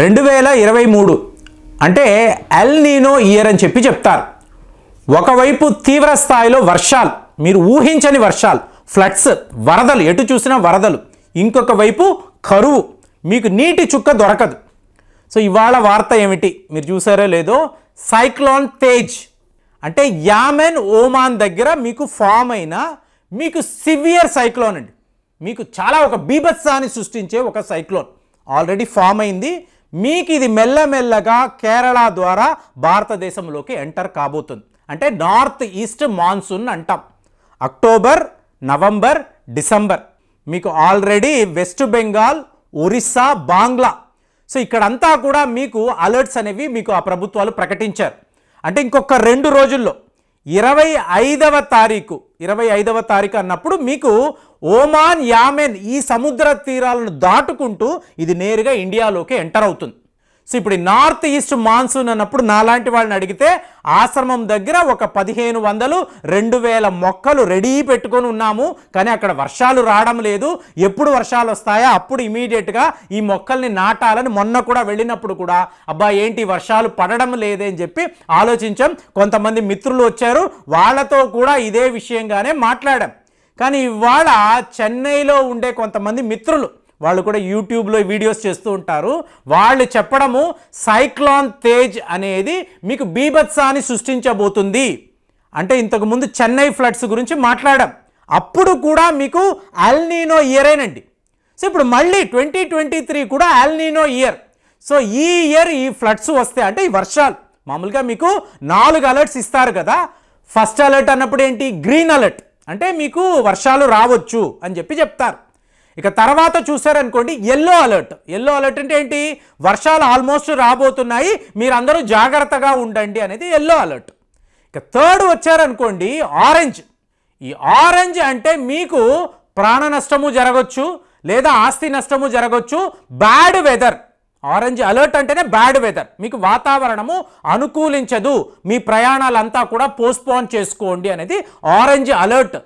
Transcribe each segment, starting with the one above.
రెండు వేల ఇరవై మూడు అంటే ఎల్ నీనో ఇయర్ అని చెప్పి చెప్తారు ఒకవైపు తీవ్ర స్థాయిలో వర్షాలు మీరు ఊహించని వర్షాలు ఫ్లడ్స్ వరదలు ఎటు చూసినా వరదలు ఇంకొక వైపు కరువు మీకు నీటి చుక్క దొరకదు సో ఇవాళ వార్త ఏమిటి మీరు చూసారో లేదో సైక్లోన్ తేజ్ అంటే యామెన్ ఓమాన్ దగ్గర మీకు ఫామ్ అయిన మీకు సివియర్ సైక్లోన్ అండి మీకు చాలా ఒక బీభత్సాన్ని సృష్టించే ఒక సైక్లోన్ ఆల్రెడీ ఫామ్ అయింది మీకు ఇది మెల్లమెల్లగా కేరళ ద్వారా భారతదేశంలోకి ఎంటర్ కాబోతుంది అంటే నార్త్ ఈస్ట్ మాన్సూన్ అంటాం అక్టోబర్ నవంబర్ డిసెంబర్ మీకు already West Bengal Orissa Bangla so ఇక్కడంతా కూడా మీకు అలర్ట్స్ అనేవి మీకు ఆ ప్రభుత్వాలు ప్రకటించారు అంటే ఇంకొక రెండు రోజుల్లో ఇరవై ఐదవ తారీఖు ఇరవై ఐదవ తారీఖు అన్నప్పుడు మీకు ఓమాన్ యామెన్ ఈ సముద్ర తీరాలను దాటుకుంటూ ఇది నేరుగా ఇండియాలోకి ఎంటర్ అవుతుంది సో ఇప్పుడు నార్త్ ఈస్ట్ మాన్సూన్ అన్నప్పుడు నాలాంటి వాళ్ళని అడిగితే ఆశ్రమం దగ్గర ఒక పదిహేను వందలు రెండు వేల మొక్కలు రెడీ పెట్టుకొని ఉన్నాము కానీ అక్కడ వర్షాలు రావడం లేదు ఎప్పుడు వర్షాలు వస్తాయా అప్పుడు ఇమీడియట్గా ఈ మొక్కల్ని నాటాలని మొన్న కూడా వెళ్ళినప్పుడు కూడా అబ్బా ఏంటి వర్షాలు పడడం లేదే అని చెప్పి ఆలోచించాం కొంతమంది మిత్రులు వచ్చారు వాళ్ళతో కూడా ఇదే విషయంగానే మాట్లాడాం కానీ ఇవాళ చెన్నైలో ఉండే కొంతమంది మిత్రులు వాళ్ళు కూడా యూట్యూబ్లో వీడియోస్ చేస్తూ ఉంటారు వాళ్ళు చెప్పడము సైక్లాన్ తేజ్ అనేది మీకు బీభత్సాన్ని సృష్టించబోతుంది అంటే ఇంతకుముందు చెన్నై ఫ్లడ్స్ గురించి మాట్లాడాం అప్పుడు కూడా మీకు అల్నీనో ఇయరేనండి సో ఇప్పుడు మళ్ళీ ట్వంటీ ట్వంటీ త్రీ కూడా అల్నీనో ఇయర్ సో ఈ ఇయర్ ఈ ఫ్లడ్స్ వస్తే అంటే ఈ వర్షాలు మామూలుగా మీకు నాలుగు అలర్ట్స్ ఇస్తారు కదా ఫస్ట్ అలర్ట్ అన్నప్పుడు ఏంటి గ్రీన్ అలర్ట్ అంటే మీకు వర్షాలు రావచ్చు అని చెప్పి చెప్తారు ఇక తర్వాత చూసారనుకోండి ఎల్లో అలర్ట్ ఎల్లో అలర్ట్ అంటే ఏంటి వర్షాలు ఆల్మోస్ట్ రాబోతున్నాయి మీరందరూ జాగ్రత్తగా ఉండండి అనేది ఎల్లో అలర్ట్ ఇక థర్డ్ వచ్చారనుకోండి ఆరెంజ్ ఈ ఆరెంజ్ అంటే మీకు ప్రాణ నష్టము జరగచ్చు లేదా ఆస్తి నష్టము జరగచ్చు బ్యాడ్ వెదర్ ఆరెంజ్ అలర్ట్ అంటేనే బ్యాడ్ వెదర్ మీకు వాతావరణము అనుకూలించదు మీ ప్రయాణాలంతా కూడా పోస్ట్పోన్ చేసుకోండి అనేది ఆరెంజ్ అలర్ట్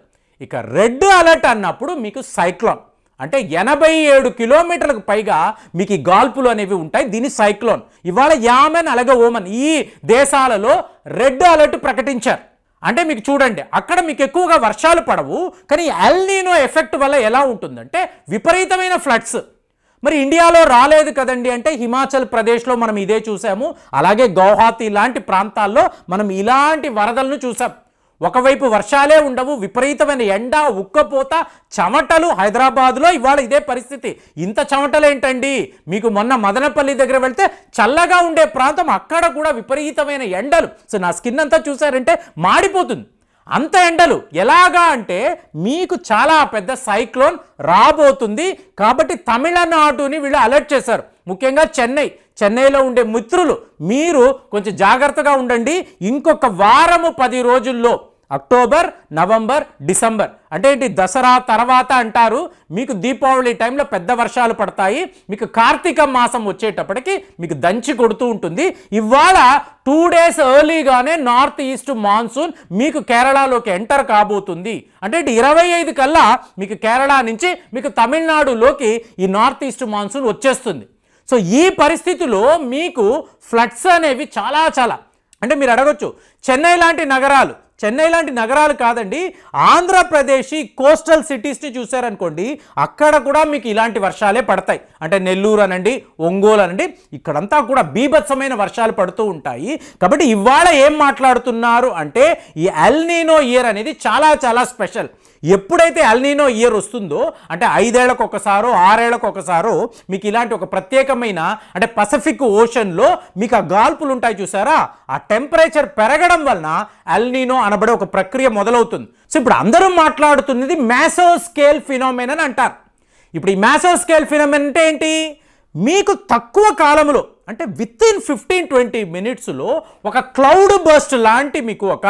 ఇక రెడ్ అలర్ట్ అన్నప్పుడు మీకు సైక్లోన్ అంటే ఎనభై ఏడు కిలోమీటర్లకు పైగా మీకు ఈ గాల్పులు అనేవి ఉంటాయి దీని సైక్లోన్ ఇవాళ యామెన్ అలాగే ఓమన్ ఈ దేశాలలో రెడ్ అలర్ట్ ప్రకటించారు అంటే మీకు చూడండి అక్కడ మీకు ఎక్కువగా వర్షాలు పడవు కానీ ఎల్నీనో ఎఫెక్ట్ వల్ల ఎలా ఉంటుందంటే విపరీతమైన ఫ్లడ్స్ మరి ఇండియాలో రాలేదు కదండి అంటే హిమాచల్ ప్రదేశ్లో మనం ఇదే చూసాము అలాగే గౌహాతి ఇలాంటి ప్రాంతాల్లో మనం ఇలాంటి వరదలను చూసాం ఒకవైపు వర్షాలే ఉండవు విపరీతమైన ఎండ ఉక్కపోత చెమటలు హైదరాబాద్లో ఇవాళ ఇదే పరిస్థితి ఇంత చెమటలేంటండి మీకు మొన్న మదనపల్లి దగ్గర వెళ్తే చల్లగా ఉండే ప్రాంతం అక్కడ కూడా విపరీతమైన ఎండలు సో నా స్కిన్ అంతా చూసారంటే మాడిపోతుంది అంత ఎండలు ఎలాగా అంటే మీకు చాలా పెద్ద సైక్లోన్ రాబోతుంది కాబట్టి తమిళనాడుని వీళ్ళు అలర్ట్ చేశారు ముఖ్యంగా చెన్నై చెన్నైలో ఉండే మిత్రులు మీరు కొంచెం జాగ్రత్తగా ఉండండి ఇంకొక వారము పది రోజుల్లో అక్టోబర్ నవంబర్ డిసెంబర్ అంటే ఏంటి దసరా తర్వాత అంటారు మీకు దీపావళి టైంలో పెద్ద వర్షాలు పడతాయి మీకు కార్తీక మాసం వచ్చేటప్పటికి మీకు దంచి కొడుతూ ఉంటుంది ఇవాళ టూ డేస్ ఎర్లీగానే నార్త్ ఈస్ట్ మాన్సూన్ మీకు కేరళలోకి ఎంటర్ కాబోతుంది అంటే ఇరవై ఐదు కల్లా మీకు కేరళ నుంచి మీకు తమిళనాడులోకి ఈ నార్త్ ఈస్ట్ మాన్సూన్ వచ్చేస్తుంది సో ఈ పరిస్థితిలో మీకు ఫ్లడ్స్ అనేవి చాలా చాలా అంటే మీరు అడగొచ్చు చెన్నై లాంటి నగరాలు చెన్నై లాంటి నగరాలు కాదండి ఆంధ్రప్రదేశ్ కోస్టల్ సిటీస్ని చూశారనుకోండి అక్కడ కూడా మీకు ఇలాంటి వర్షాలే పడతాయి అంటే నెల్లూరు అనండి ఒంగోలు అనండి ఇక్కడంతా కూడా బీభత్సమైన వర్షాలు పడుతూ ఉంటాయి కాబట్టి ఇవాళ ఏం మాట్లాడుతున్నారు అంటే ఈ అల్నీనో ఇయర్ అనేది చాలా చాలా స్పెషల్ ఎప్పుడైతే అల్నీనో ఇయర్ వస్తుందో అంటే ఐదేళ్లకు ఒకసారో ఆరేళ్లకు ఒకసారో మీకు ఇలాంటి ఒక ప్రత్యేకమైన అంటే పసిఫిక్ ఓషన్లో మీకు ఆ గాల్పులు ఉంటాయి చూసారా ఆ టెంపరేచర్ పెరగడం వలన అల్నీనో అనబడే ఒక ప్రక్రియ మొదలవుతుంది సో ఇప్పుడు అందరూ మాట్లాడుతున్నది మ్యాసో స్కేల్ ఫినోమెన్ అని అంటారు ఇప్పుడు ఈ మ్యాసో స్కేల్ ఫినోమెన్ అంటే ఏంటి మీకు తక్కువ కాలంలో అంటే విత్ ఇన్ ఫిఫ్టీన్ ట్వంటీ మినిట్స్లో ఒక క్లౌడ్ బస్ట్ లాంటి మీకు ఒక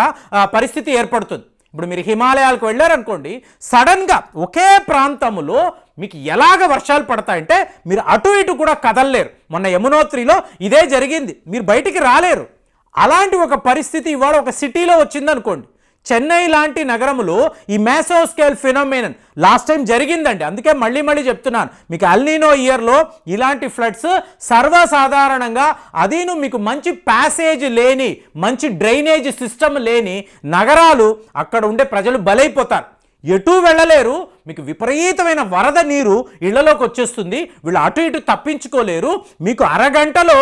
పరిస్థితి ఏర్పడుతుంది ఇప్పుడు మీరు హిమాలయాలకు వెళ్ళారనుకోండి సడన్గా ఒకే ప్రాంతములో మీకు ఎలాగ వర్షాలు పడతాయంటే మీరు అటు ఇటు కూడా కదలలేరు మొన్న యమునోత్రిలో ఇదే జరిగింది మీరు బయటికి రాలేరు అలాంటి ఒక పరిస్థితి ఇవాళ ఒక సిటీలో వచ్చిందనుకోండి చెన్నై లాంటి నగరములో ఈ meso scale phenomenon last time జరిగిందండి అందుకే మళ్ళీ మళ్ళీ చెప్తున్నాను మీకు అల్నీనో ఇయర్లో ఇలాంటి ఫ్లడ్స్ సర్వసాధారణంగా అదీను మీకు మంచి ప్యాసేజ్ లేని మంచి డ్రైనేజ్ సిస్టమ్ లేని నగరాలు అక్కడ ఉండే ప్రజలు బలైపోతారు ఎటూ వెళ్ళలేరు మీకు విపరీతమైన వరద నీరు ఇళ్లలోకి వచ్చేస్తుంది వీళ్ళు అటు ఇటు తప్పించుకోలేరు మీకు అరగంటలో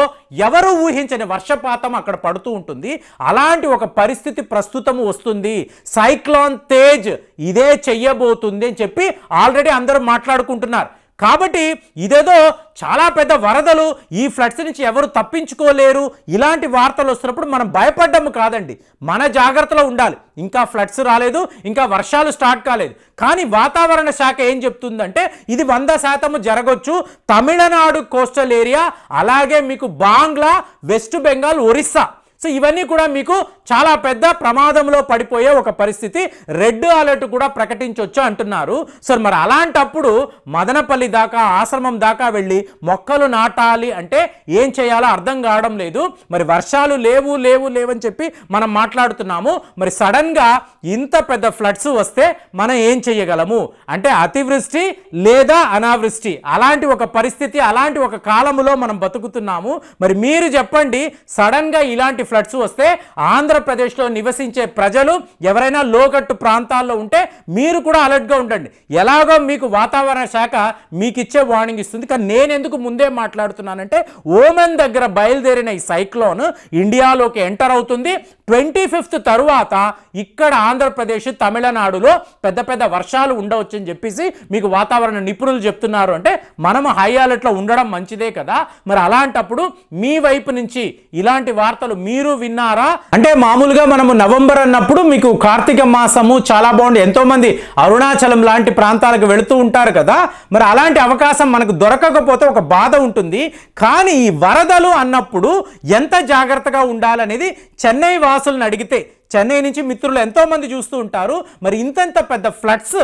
ఎవరు ఊహించని వర్షపాతం అక్కడ పడుతూ ఉంటుంది అలాంటి ఒక పరిస్థితి ప్రస్తుతం వస్తుంది సైక్లాన్ తేజ్ ఇదే చెయ్యబోతుంది అని చెప్పి ఆల్రెడీ అందరూ మాట్లాడుకుంటున్నారు కాబట్టి ఇదేదో చాలా పెద్ద వరదలు ఈ ఫ్లడ్స్ నుంచి ఎవరు తప్పించుకోలేరు ఇలాంటి వార్తలు వస్తున్నప్పుడు మనం భయపడ్డము కాదండి మన జాగ్రత్తలో ఉండాలి ఇంకా ఫ్లడ్స్ రాలేదు ఇంకా వర్షాలు స్టార్ట్ కాలేదు కానీ వాతావరణ శాఖ ఏం చెప్తుందంటే ఇది వంద శాతము జరగొచ్చు తమిళనాడు కోస్టల్ ఏరియా అలాగే మీకు Bangla West Bengal Orissa so ఇవన్నీ కూడా మీకు చాలా పెద్ద ప్రమాదంలో పడిపోయే ఒక పరిస్థితి రెడ్ అలర్ట్ కూడా ప్రకటించవచ్చు అంటున్నారు సో మరి అలాంటప్పుడు మదనపల్లి దాకా ఆశ్రమం దాకా వెళ్ళి మొక్కలు నాటాలి అంటే ఏం చేయాలో అర్థం కావడం లేదు మరి వర్షాలు లేవు లేవు లేవని చెప్పి మనం మాట్లాడుతున్నాము మరి సడన్గా ఇంత పెద్ద ఫ్లడ్స్ వస్తే మనం ఏం చేయగలము అంటే అతివృష్టి లేదా అనావృష్టి అలాంటి ఒక పరిస్థితి అలాంటి ఒక కాలంలో మనం బతుకుతున్నాము మరి మీరు చెప్పండి సడన్గా ఇలాంటి ఫ్లడ్స్ వస్తే ఆంధ్రప్రదేశ్లో నివసించే ప్రజలు ఎవరైనా లోకట్టు ప్రాంతాల్లో ఉంటే మీరు కూడా అలర్ట్గా ఉండండి ఎలాగో మీకు వాతావరణ శాఖ మీకు ఇచ్చే వార్నింగ్ ఇస్తుంది కానీ నేను ఎందుకు ముందే మాట్లాడుతున్నానంటే ఓమెన్ దగ్గర బయలుదేరిన ఈ సైక్లోన్ ఇండియాలోకి ఎంటర్ అవుతుంది ట్వంటీ ఫిఫ్త్ తరువాత ఇక్కడ ఆంధ్రప్రదేశ్ తమిళనాడులో పెద్ద పెద్ద వర్షాలు ఉండవచ్చు అని చెప్పేసి మీకు వాతావరణ నిపుణులు చెప్తున్నారు అంటే మనం హై అలర్ట్లో ఉండడం మంచిదే కదా మరి అలాంటప్పుడు మీ వైపు నుంచి ఇలాంటి వార్తలు మీ మీరు విన్నారా అంటే మామూలుగా మనము నవంబర్ అన్నప్పుడు మీకు కార్తీక మాసము చాలా బాగుంది ఎంతోమంది అరుణాచలం లాంటి ప్రాంతాలకు వెళుతూ ఉంటారు కదా మరి అలాంటి అవకాశం మనకు దొరకకపోతే ఒక బాధ ఉంటుంది కానీ ఈ వరదలు అన్నప్పుడు ఎంత జాగ్రత్తగా ఉండాలనేది చెన్నై వాసులను అడిగితే చెన్నై నుంచి మిత్రులు ఎంతోమంది చూస్తూ ఉంటారు మరి ఇంతంత పెద్ద ఫ్లడ్స్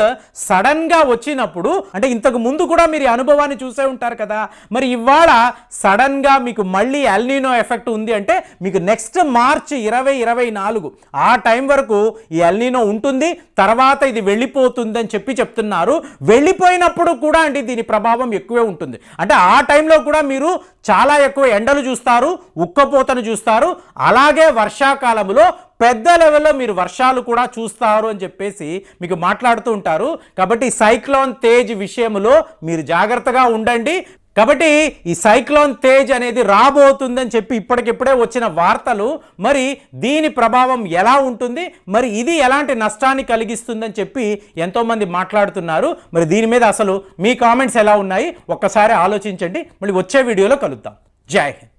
సడన్గా వచ్చినప్పుడు అంటే ఇంతకు ముందు కూడా మీరు అనుభవాన్ని చూసే ఉంటారు కదా మరి ఇవాళ సడన్గా మీకు మళ్ళీ అల్నీనో ఎఫెక్ట్ ఉంది అంటే మీకు నెక్స్ట్ మార్చి ఇరవై ఇరవై నాలుగు ఆ టైం వరకు ఈ ఎల్నీనో ఉంటుంది తర్వాత ఇది వెళ్ళిపోతుందని చెప్పి చెప్తున్నారు వెళ్ళిపోయినప్పుడు కూడా అండి దీని ప్రభావం ఎక్కువే ఉంటుంది అంటే ఆ టైంలో కూడా మీరు చాలా ఎక్కువ ఎండలు చూస్తారు ఉక్కపోతను చూస్తారు అలాగే వర్షాకాలంలో పెద్ద లెవెల్లో మీరు వర్షాలు కూడా చూస్తారు అని చెప్పేసి మీకు మాట్లాడుతూ ఉంటారు కాబట్టి సైక్లోన్ తేజ్ విషయంలో మీరు జాగ్రత్తగా ఉండండి కాబట్టి ఈ సైక్లోన్ తేజ్ అనేది రాబోతుందని చెప్పి ఇప్పటికిప్పుడే వచ్చిన వార్తలు మరి దీని ప్రభావం ఎలా ఉంటుంది మరి ఇది ఎలాంటి నష్టాన్ని కలిగిస్తుందని చెప్పి ఎంతోమంది మాట్లాడుతున్నారు మరి దీని మీద అసలు మీ కామెంట్స్ ఎలా ఉన్నాయి ఒక్కసారి ఆలోచించండి మళ్ళీ వచ్చే వీడియోలో కలుద్దాం జై హింద్